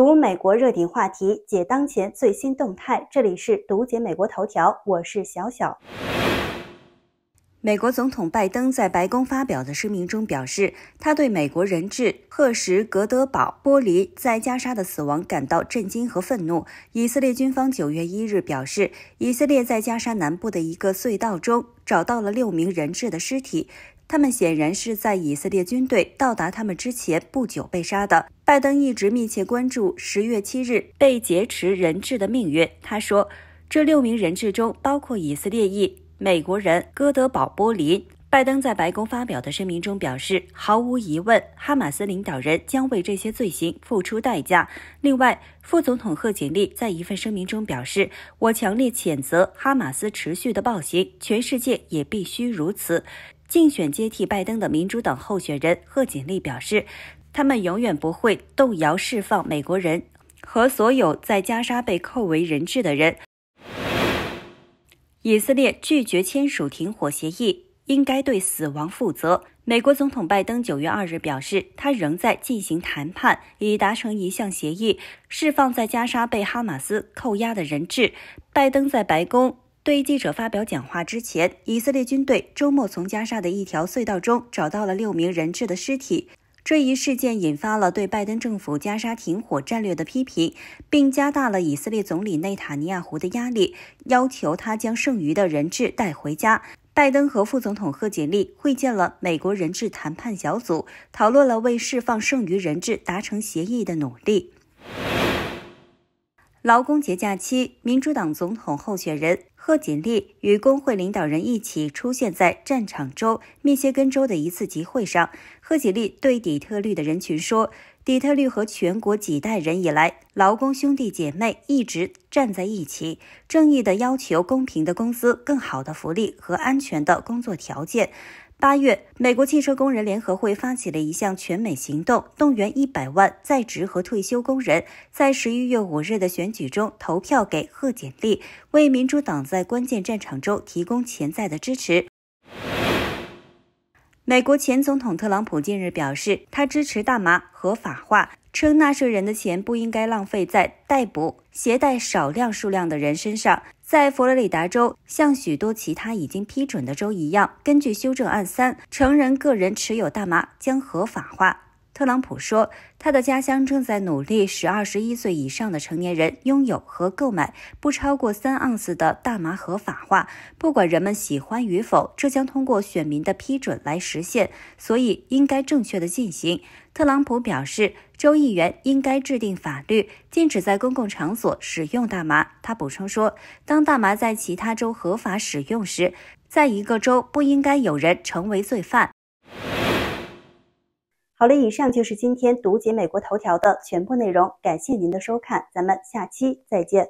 读美国热点话题，解当前最新动态。这里是读解美国头条，我是小小。美国总统拜登在白宫发表的声明中表示，他对美国人质赫什格德堡剥离在加沙的死亡感到震惊和愤怒。以色列军方九月一日表示，以色列在加沙南部的一个隧道中找到了六名人质的尸体。他们显然是在以色列军队到达他们之前不久被杀的。拜登一直密切关注十月七日被劫持人质的命运。他说：“这六名人质中包括以色列裔美国人戈德堡·波林。”拜登在白宫发表的声明中表示：“毫无疑问，哈马斯领导人将为这些罪行付出代价。”另外，副总统贺锦丽在一份声明中表示：“我强烈谴责哈马斯持续的暴行，全世界也必须如此。”竞选接替拜登的民主党候选人贺锦丽表示，他们永远不会动摇释放美国人和所有在加沙被扣为人质的人。以色列拒绝签署停火协议，应该对死亡负责。美国总统拜登九月二日表示，他仍在进行谈判，以达成一项协议，释放在加沙被哈马斯扣押的人质。拜登在白宫。对记者发表讲话之前，以色列军队周末从加沙的一条隧道中找到了六名人质的尸体。这一事件引发了对拜登政府加沙停火战略的批评，并加大了以色列总理内塔尼亚胡的压力，要求他将剩余的人质带回家。拜登和副总统贺锦丽会见了美国人质谈判小组，讨论了为释放剩余人质达成协议的努力。劳工节假期，民主党总统候选人贺锦丽与工会领导人一起出现在战场州密歇根州的一次集会上。贺锦丽对底特律的人群说：“底特律和全国几代人以来，劳工兄弟姐妹一直站在一起，正义的要求公平的工资、更好的福利和安全的工作条件。”八月，美国汽车工人联合会发起了一项全美行动，动员一百万在职和退休工人在十一月五日的选举中投票给贺锦丽，为民主党在关键战场中提供潜在的支持。美国前总统特朗普近日表示，他支持大麻合法化，称纳税人的钱不应该浪费在逮捕携带少量数量的人身上。在佛罗里达州，像许多其他已经批准的州一样，根据修正案三，成人个人持有大麻将合法化。特朗普说，他的家乡正在努力使二十一岁以上的成年人拥有和购买不超过三盎司的大麻合法化，不管人们喜欢与否，这将通过选民的批准来实现，所以应该正确的进行。特朗普表示，州议员应该制定法律禁止在公共场所使用大麻。他补充说，当大麻在其他州合法使用时，在一个州不应该有人成为罪犯。好了，以上就是今天读解美国头条的全部内容。感谢您的收看，咱们下期再见。